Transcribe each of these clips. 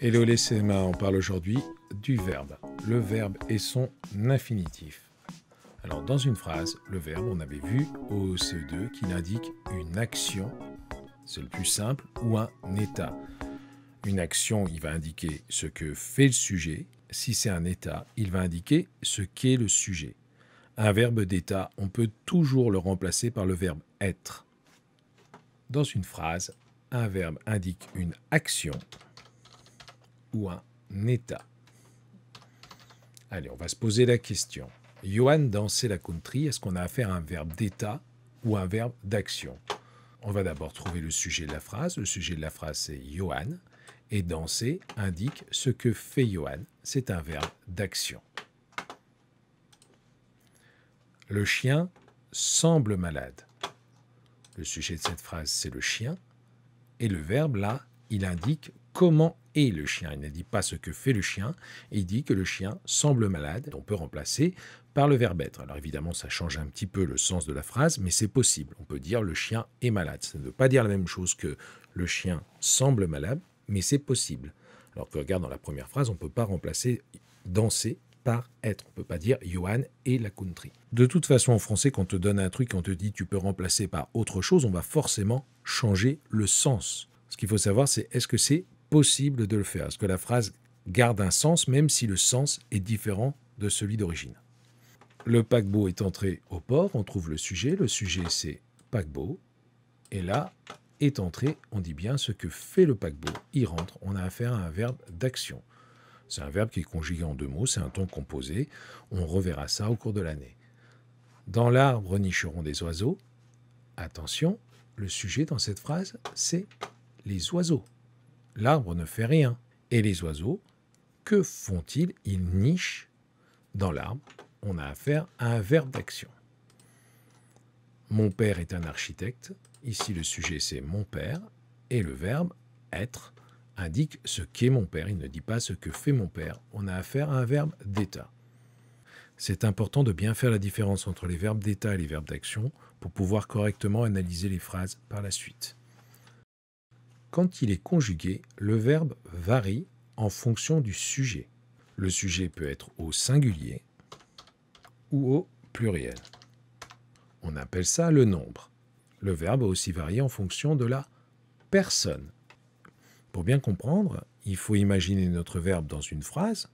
Hello les CMA, on parle aujourd'hui du verbe. Le verbe et son infinitif. Alors dans une phrase, le verbe, on avait vu au CE2 qu'il indique une action, c'est le plus simple, ou un état. Une action, il va indiquer ce que fait le sujet. Si c'est un état, il va indiquer ce qu'est le sujet. Un verbe d'état, on peut toujours le remplacer par le verbe être. Dans une phrase, un verbe indique une action ou un état. Allez, on va se poser la question. Johan danser la country, est-ce qu'on a affaire à un verbe d'état ou un verbe d'action On va d'abord trouver le sujet de la phrase. Le sujet de la phrase, c'est Johan. Et danser indique ce que fait Johan. C'est un verbe d'action. Le chien semble malade. Le sujet de cette phrase, c'est le chien. Et le verbe, là, il indique comment est le chien. Il ne dit pas ce que fait le chien, il dit que le chien semble malade. On peut remplacer par le verbe être. Alors évidemment, ça change un petit peu le sens de la phrase, mais c'est possible. On peut dire le chien est malade. Ça ne veut pas dire la même chose que le chien semble malade, mais c'est possible. Alors que regarde, dans la première phrase, on ne peut pas remplacer danser par être. On ne peut pas dire Johan et la country. De toute façon, en français, quand on te donne un truc, on te dit tu peux remplacer par autre chose, on va forcément changer le sens. Ce qu'il faut savoir, c'est est-ce que c'est possible de le faire Est-ce que la phrase garde un sens, même si le sens est différent de celui d'origine Le paquebot est entré au port, on trouve le sujet. Le sujet, c'est paquebot. Et là, est entré, on dit bien ce que fait le paquebot. Il rentre, on a affaire à un verbe d'action. C'est un verbe qui est conjugué en deux mots, c'est un ton composé. On reverra ça au cours de l'année. Dans l'arbre nicheront des oiseaux. Attention, le sujet dans cette phrase, c'est les oiseaux. L'arbre ne fait rien. Et les oiseaux, que font-ils Ils nichent dans l'arbre. On a affaire à un verbe d'action. Mon père est un architecte. Ici, le sujet, c'est mon père. Et le verbe être indique ce qu'est mon père, il ne dit pas ce que fait mon père. On a affaire à un verbe d'état. C'est important de bien faire la différence entre les verbes d'état et les verbes d'action pour pouvoir correctement analyser les phrases par la suite. Quand il est conjugué, le verbe varie en fonction du sujet. Le sujet peut être au singulier ou au pluriel. On appelle ça le nombre. Le verbe a aussi varié en fonction de la personne pour bien comprendre, il faut imaginer notre verbe dans une phrase.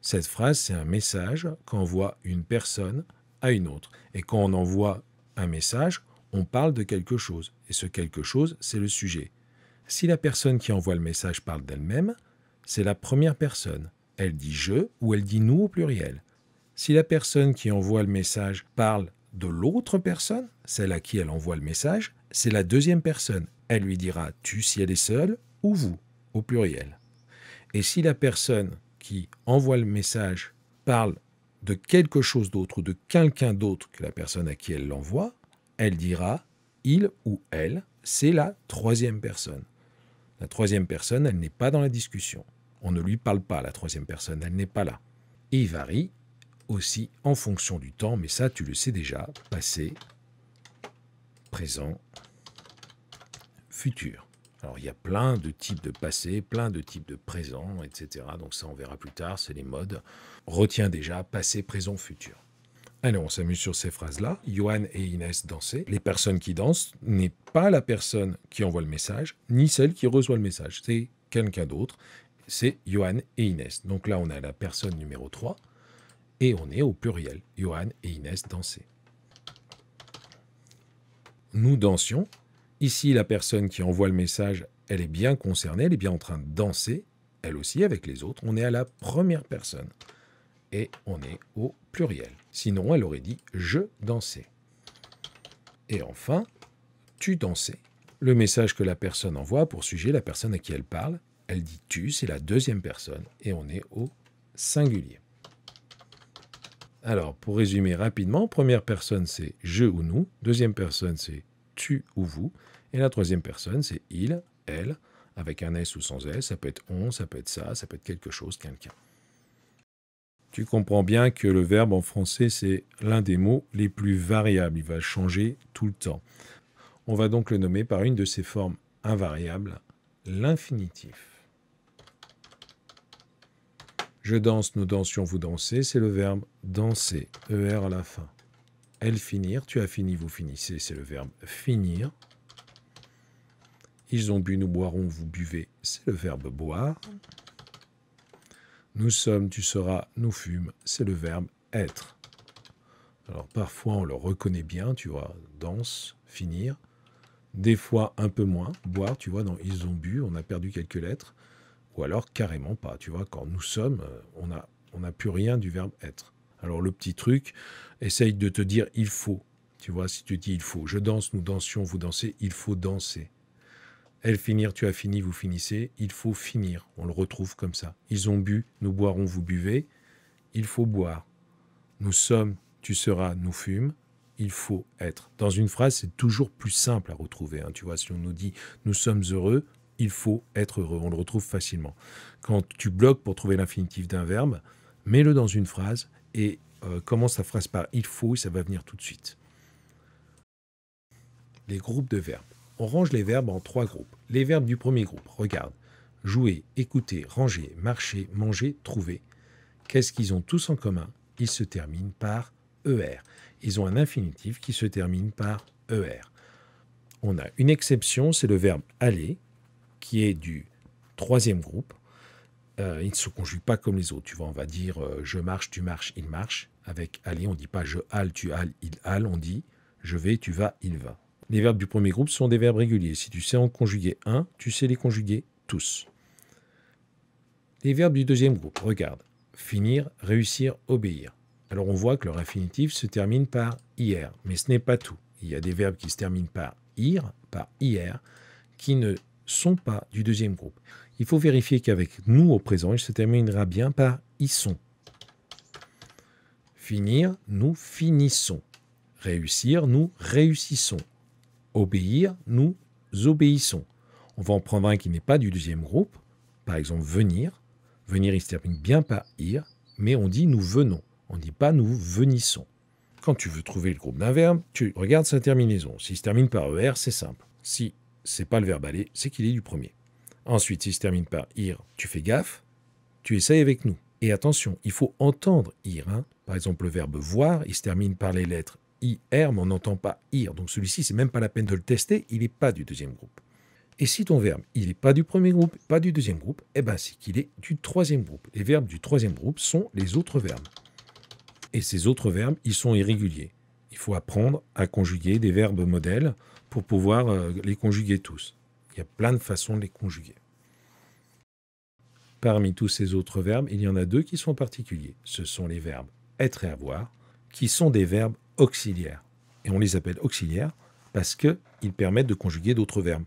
Cette phrase, c'est un message qu'envoie une personne à une autre. Et quand on envoie un message, on parle de quelque chose. Et ce quelque chose, c'est le sujet. Si la personne qui envoie le message parle d'elle-même, c'est la première personne. Elle dit je ou elle dit nous au pluriel. Si la personne qui envoie le message parle de l'autre personne, celle à qui elle envoie le message, c'est la deuxième personne. Elle lui dira tu si elle est seule ou vous, au pluriel. Et si la personne qui envoie le message parle de quelque chose d'autre ou de quelqu'un d'autre que la personne à qui elle l'envoie, elle dira il ou elle, c'est la troisième personne. La troisième personne, elle n'est pas dans la discussion. On ne lui parle pas, la troisième personne, elle n'est pas là. Et il varie aussi en fonction du temps, mais ça tu le sais déjà, passé, présent, futur. Alors il y a plein de types de passé, plein de types de présent, etc. Donc ça on verra plus tard, c'est les modes. Retiens déjà passé, présent, futur. Allez, on s'amuse sur ces phrases-là. Johan et Inès dansaient. Les personnes qui dansent n'est pas la personne qui envoie le message, ni celle qui reçoit le message. C'est quelqu'un d'autre. C'est Johan et Inès. Donc là, on a la personne numéro 3 et on est au pluriel. Johan et Inès dansaient. Nous dansions Ici, la personne qui envoie le message, elle est bien concernée, elle est bien en train de danser, elle aussi avec les autres. On est à la première personne et on est au pluriel. Sinon, elle aurait dit je dansais. Et enfin, tu dansais. Le message que la personne envoie pour sujet, la personne à qui elle parle, elle dit tu, c'est la deuxième personne et on est au singulier. Alors, pour résumer rapidement, première personne c'est je ou nous, deuxième personne c'est tu ou vous. Et la troisième personne, c'est il, elle, avec un S ou sans S. Ça peut être on, ça peut être ça, ça peut être quelque chose, quelqu'un. Tu comprends bien que le verbe en français, c'est l'un des mots les plus variables. Il va changer tout le temps. On va donc le nommer par une de ses formes invariables, l'infinitif. Je danse, nous dansions, vous dansez, c'est le verbe danser, ER à la fin. Elle finir. Tu as fini, vous finissez. C'est le verbe finir. Ils ont bu, nous boirons, vous buvez. C'est le verbe boire. Nous sommes, tu seras, nous fûmes. C'est le verbe être. Alors parfois on le reconnaît bien, tu vois, danse, finir. Des fois un peu moins, boire, tu vois, dans ils ont bu, on a perdu quelques lettres. Ou alors carrément pas, tu vois, quand nous sommes, euh, on n'a on a plus rien du verbe être. Alors le petit truc, essaye de te dire il faut. Tu vois, si tu dis il faut, je danse, nous dansions, vous dansez, il faut danser. Elle finir, tu as fini, vous finissez, il faut finir. On le retrouve comme ça. Ils ont bu, nous boirons, vous buvez, il faut boire. Nous sommes, tu seras, nous fûmes, il faut être. Dans une phrase, c'est toujours plus simple à retrouver. Hein. Tu vois, si on nous dit nous sommes heureux, il faut être heureux. On le retrouve facilement. Quand tu bloques pour trouver l'infinitif d'un verbe, mets-le dans une phrase et euh, commence sa phrase par il faut et ça va venir tout de suite. Les groupes de verbes. On range les verbes en trois groupes. Les verbes du premier groupe, regarde. Jouer, écouter, ranger, marcher, manger, trouver. Qu'est-ce qu'ils ont tous en commun Ils se terminent par ER. Ils ont un infinitif qui se termine par ER. On a une exception, c'est le verbe aller, qui est du troisième groupe, euh, il ne se conjugue pas comme les autres. Tu vois, on va dire euh, je marche, tu marches, il marche. Avec aller, on ne dit pas je halle, tu halle il halle. On dit je vais, tu vas, il va. Les verbes du premier groupe sont des verbes réguliers. Si tu sais en conjuguer un, tu sais les conjuguer tous. Les verbes du deuxième groupe, regarde. Finir, réussir, obéir. Alors on voit que leur infinitif se termine par ir, mais ce n'est pas tout. Il y a des verbes qui se terminent par ir, par ir, qui ne sont pas du deuxième groupe. Il faut vérifier qu'avec nous au présent, il se terminera bien par sont ».« Finir, nous finissons. Réussir, nous réussissons. Obéir, nous obéissons. On va en prendre un qui n'est pas du deuxième groupe, par exemple venir. Venir, il se termine bien par ir, mais on dit nous venons. On ne dit pas nous venissons. Quand tu veux trouver le groupe d'un verbe, tu regardes sa terminaison. S'il se termine par er, c'est simple. Si c'est pas le verbe aller, c'est qu'il est du premier. Ensuite, si se termine par ir, tu fais gaffe, tu essayes avec nous. Et attention, il faut entendre ir. Hein. Par exemple, le verbe voir, il se termine par les lettres ir, mais on n'entend pas ir. Donc celui-ci, c'est même pas la peine de le tester, il n'est pas du deuxième groupe. Et si ton verbe, il n'est pas du premier groupe, pas du deuxième groupe, eh bien c'est qu'il est du troisième groupe. Les verbes du troisième groupe sont les autres verbes. Et ces autres verbes, ils sont irréguliers. Il faut apprendre à conjuguer des verbes modèles pour pouvoir euh, les conjuguer tous y a plein de façons de les conjuguer. Parmi tous ces autres verbes, il y en a deux qui sont particuliers. Ce sont les verbes être et avoir, qui sont des verbes auxiliaires. Et on les appelle auxiliaires parce qu'ils permettent de conjuguer d'autres verbes.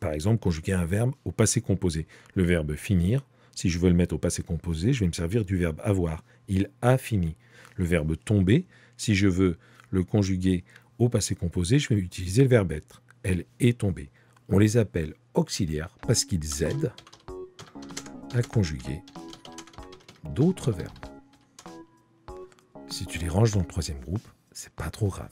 Par exemple, conjuguer un verbe au passé composé. Le verbe finir, si je veux le mettre au passé composé, je vais me servir du verbe avoir. Il a fini. Le verbe tomber, si je veux le conjuguer au passé composé, je vais utiliser le verbe être. Elle est tombée. On les appelle auxiliaires parce qu'ils aident à conjuguer d'autres verbes. Si tu les ranges dans le troisième groupe, c'est pas trop grave.